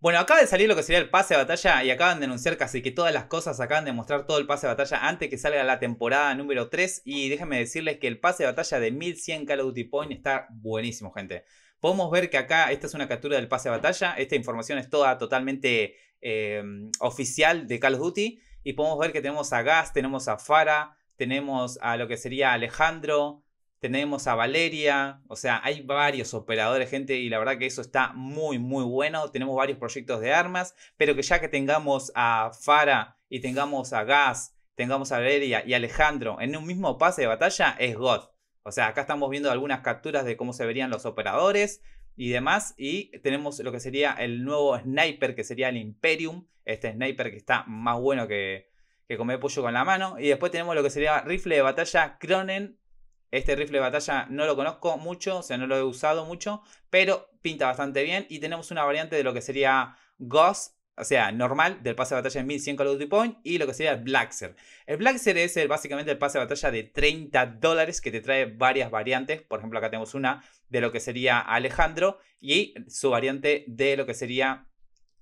Bueno, acaba de salir lo que sería el pase de batalla y acaban de anunciar casi que todas las cosas, acaban de mostrar todo el pase de batalla antes que salga la temporada número 3 y déjenme decirles que el pase de batalla de 1100 Call of Duty Point está buenísimo, gente. Podemos ver que acá esta es una captura del pase de batalla, esta información es toda totalmente eh, oficial de Call of Duty y podemos ver que tenemos a Gas, tenemos a Farah, tenemos a lo que sería Alejandro, tenemos a Valeria, o sea, hay varios operadores, gente, y la verdad que eso está muy, muy bueno. Tenemos varios proyectos de armas, pero que ya que tengamos a Fara y tengamos a Gas, tengamos a Valeria y Alejandro en un mismo pase de batalla, es God. O sea, acá estamos viendo algunas capturas de cómo se verían los operadores y demás. Y tenemos lo que sería el nuevo sniper, que sería el Imperium. Este sniper que está más bueno que, que comer pollo con la mano. Y después tenemos lo que sería rifle de batalla Cronen este rifle de batalla no lo conozco mucho, o sea, no lo he usado mucho, pero pinta bastante bien. Y tenemos una variante de lo que sería Ghost, o sea, normal, del pase de batalla en 1100 Call Point, y lo que sería el Blackser. El Blackser es el, básicamente el pase de batalla de 30 dólares que te trae varias variantes. Por ejemplo, acá tenemos una de lo que sería Alejandro y su variante de lo que sería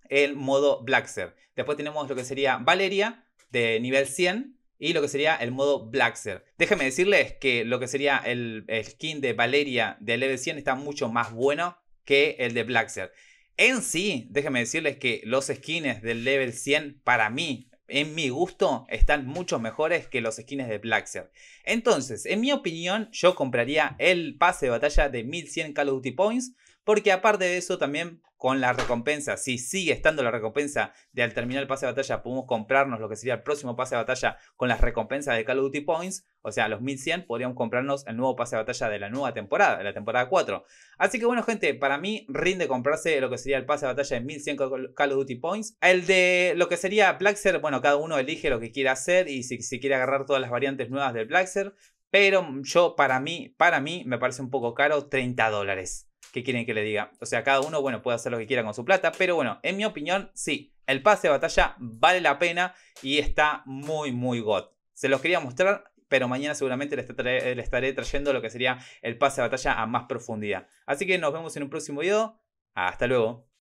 el modo Blackser. Después tenemos lo que sería Valeria de nivel 100 y lo que sería el modo Blackser. Déjenme decirles que lo que sería el, skin de Valeria de level 100 está mucho más bueno que el de Blackser. En sí, déjenme decirles que los skins del level 100 para mí, en mi gusto, están mucho mejores que los skins de Blackser. Entonces, en mi opinión, yo compraría el pase de batalla de 1100 Call of Duty Points porque aparte de eso, también con la recompensa, si sigue estando la recompensa de al terminar el pase de batalla, podemos comprarnos lo que sería el próximo pase de batalla con las recompensas de Call of Duty Points, o sea, los 1100, podríamos comprarnos el nuevo pase de batalla de la nueva temporada, de la temporada 4. Así que bueno, gente, para mí rinde comprarse lo que sería el pase de batalla de 1100 Call of Duty Points. El de lo que sería Blackser, bueno, cada uno elige lo que quiera hacer y si, si quiere agarrar todas las variantes nuevas del Blackser, pero yo para mí, para mí me parece un poco caro 30 dólares. ¿Qué quieren que le diga? O sea, cada uno, bueno, puede hacer lo que quiera con su plata, pero bueno, en mi opinión, sí, el pase de batalla vale la pena y está muy, muy god. Se los quería mostrar, pero mañana seguramente le estaré trayendo lo que sería el pase de batalla a más profundidad. Así que nos vemos en un próximo video. Hasta luego.